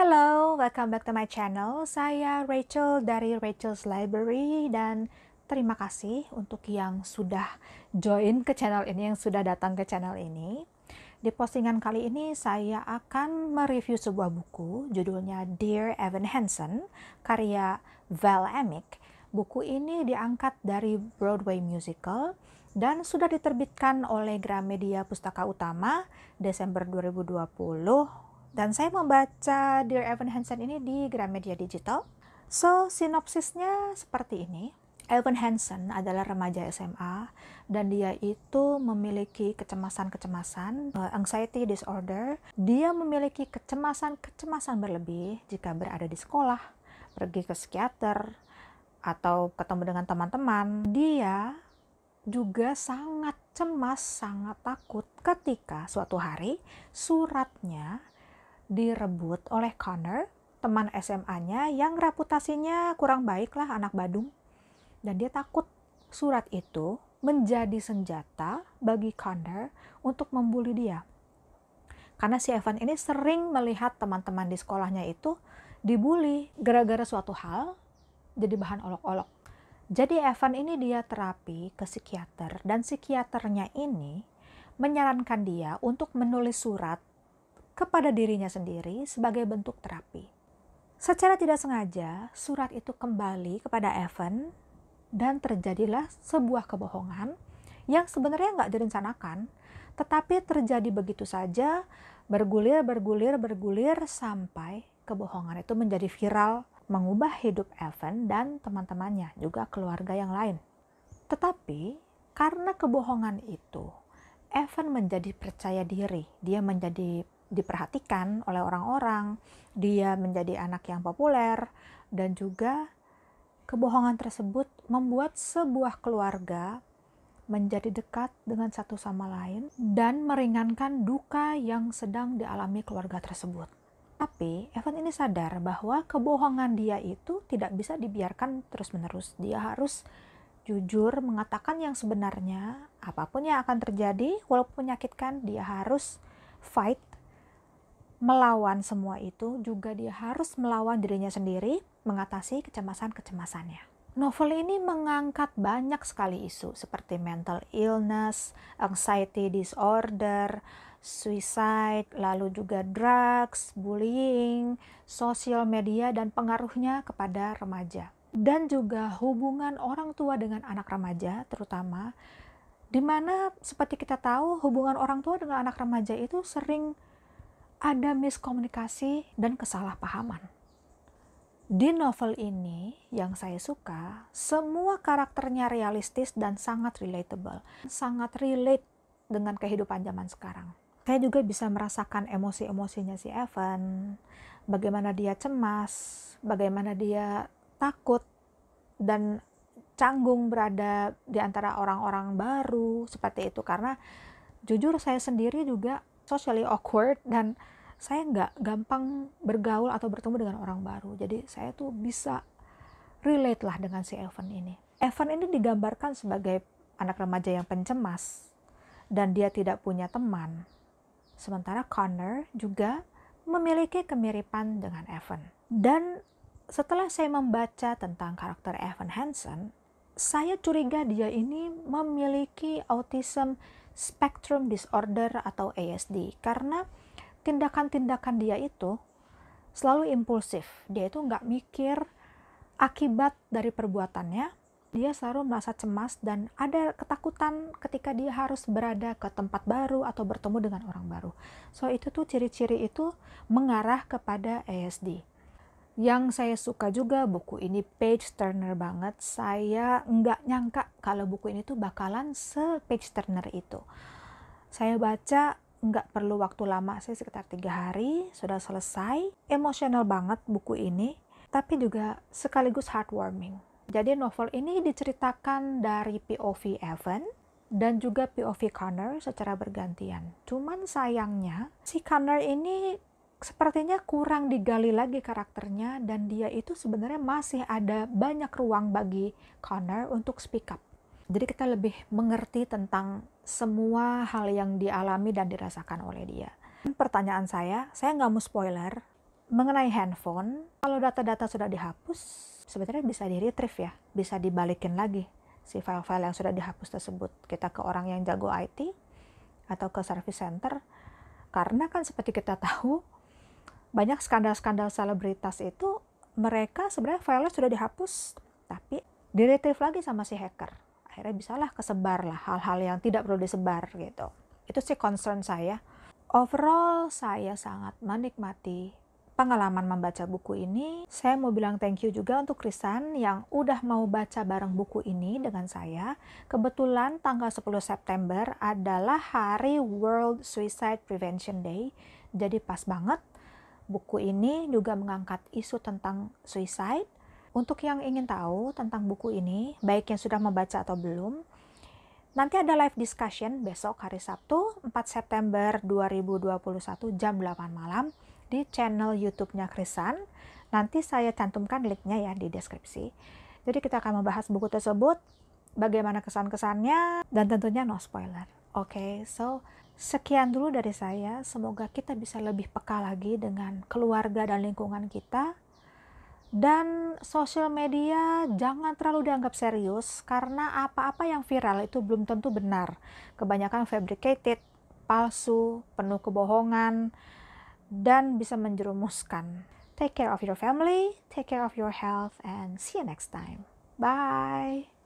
Hello, welcome back to my channel. Saya Rachel dari Rachel's Library dan terima kasih untuk yang sudah join ke channel ini, yang sudah datang ke channel ini. Di postingan kali ini saya akan mereview sebuah buku judulnya Dear Evan Hansen karya Val Emick. Buku ini diangkat dari Broadway musical dan sudah diterbitkan oleh Gramedia Pustaka Utama Desember 2020 dan saya membaca Dear Evan Hansen ini di Gramedia Digital. So, sinopsisnya seperti ini. Evan Hansen adalah remaja SMA dan dia itu memiliki kecemasan-kecemasan, eh, anxiety disorder. Dia memiliki kecemasan-kecemasan berlebih jika berada di sekolah, pergi ke psikiater, atau ketemu dengan teman-teman. Dia juga sangat cemas, sangat takut ketika suatu hari suratnya direbut oleh Connor, teman SMA-nya yang reputasinya kurang baik lah anak Badung. Dan dia takut surat itu menjadi senjata bagi Connor untuk membuli dia. Karena si Evan ini sering melihat teman-teman di sekolahnya itu dibully gara-gara suatu hal jadi bahan olok-olok. Jadi Evan ini dia terapi ke psikiater dan psikiaternya ini menyarankan dia untuk menulis surat kepada dirinya sendiri sebagai bentuk terapi. Secara tidak sengaja, surat itu kembali kepada Evan dan terjadilah sebuah kebohongan yang sebenarnya nggak direncanakan, tetapi terjadi begitu saja, bergulir, bergulir, bergulir, sampai kebohongan itu menjadi viral, mengubah hidup Evan dan teman-temannya, juga keluarga yang lain. Tetapi karena kebohongan itu, Evan menjadi percaya diri, dia menjadi diperhatikan oleh orang-orang, dia menjadi anak yang populer, dan juga kebohongan tersebut membuat sebuah keluarga menjadi dekat dengan satu sama lain dan meringankan duka yang sedang dialami keluarga tersebut. Tapi Evan ini sadar bahwa kebohongan dia itu tidak bisa dibiarkan terus-menerus. Dia harus jujur mengatakan yang sebenarnya, apapun yang akan terjadi, walaupun menyakitkan, dia harus fight melawan semua itu juga dia harus melawan dirinya sendiri mengatasi kecemasan-kecemasannya. Novel ini mengangkat banyak sekali isu seperti mental illness, anxiety disorder, suicide, lalu juga drugs, bullying, sosial media dan pengaruhnya kepada remaja. Dan juga hubungan orang tua dengan anak remaja terutama di mana seperti kita tahu hubungan orang tua dengan anak remaja itu sering ada miskomunikasi dan kesalahpahaman. Di novel ini yang saya suka, semua karakternya realistis dan sangat relatable. Sangat relate dengan kehidupan zaman sekarang. Saya juga bisa merasakan emosi-emosinya si Evan, bagaimana dia cemas, bagaimana dia takut dan canggung berada di antara orang-orang baru seperti itu karena jujur saya sendiri juga socially awkward dan saya nggak gampang bergaul atau bertemu dengan orang baru jadi saya tuh bisa relate lah dengan si Evan ini Evan ini digambarkan sebagai anak remaja yang pencemas dan dia tidak punya teman sementara Connor juga memiliki kemiripan dengan Evan dan setelah saya membaca tentang karakter Evan Hansen saya curiga dia ini memiliki autism spectrum disorder atau ASD karena tindakan-tindakan dia itu selalu impulsif dia itu nggak mikir akibat dari perbuatannya dia selalu merasa cemas dan ada ketakutan ketika dia harus berada ke tempat baru atau bertemu dengan orang baru. So itu tuh ciri-ciri itu mengarah kepada ASD yang saya suka juga buku ini page turner banget saya nggak nyangka kalau buku ini tuh bakalan se page turner itu saya baca nggak perlu waktu lama saya sekitar tiga hari sudah selesai emosional banget buku ini tapi juga sekaligus heartwarming jadi novel ini diceritakan dari POV Evan dan juga POV Connor secara bergantian. Cuman sayangnya si Connor ini sepertinya kurang digali lagi karakternya dan dia itu sebenarnya masih ada banyak ruang bagi Connor untuk speak up. Jadi kita lebih mengerti tentang semua hal yang dialami dan dirasakan oleh dia. Pertanyaan saya, saya nggak mau spoiler, mengenai handphone, kalau data-data sudah dihapus, sebenarnya bisa di-retrieve ya, bisa dibalikin lagi si file-file yang sudah dihapus tersebut. Kita ke orang yang jago IT atau ke service center, karena kan seperti kita tahu, banyak skandal-skandal selebritas itu mereka sebenarnya file sudah dihapus tapi diretrieve lagi sama si hacker akhirnya bisalah kesebar lah hal-hal yang tidak perlu disebar gitu itu sih concern saya overall saya sangat menikmati pengalaman membaca buku ini. Saya mau bilang thank you juga untuk Krisan yang udah mau baca bareng buku ini dengan saya. Kebetulan tanggal 10 September adalah hari World Suicide Prevention Day. Jadi pas banget Buku ini juga mengangkat isu tentang suicide. Untuk yang ingin tahu tentang buku ini, baik yang sudah membaca atau belum, nanti ada live discussion besok hari Sabtu 4 September 2021 jam 8 malam di channel YouTube-nya Krisan. Nanti saya cantumkan linknya ya di deskripsi. Jadi kita akan membahas buku tersebut, bagaimana kesan-kesannya, dan tentunya no spoiler. Oke, okay, so Sekian dulu dari saya. Semoga kita bisa lebih peka lagi dengan keluarga dan lingkungan kita. Dan sosial media jangan terlalu dianggap serius karena apa-apa yang viral itu belum tentu benar. Kebanyakan fabricated, palsu, penuh kebohongan, dan bisa menjerumuskan. Take care of your family, take care of your health, and see you next time. Bye.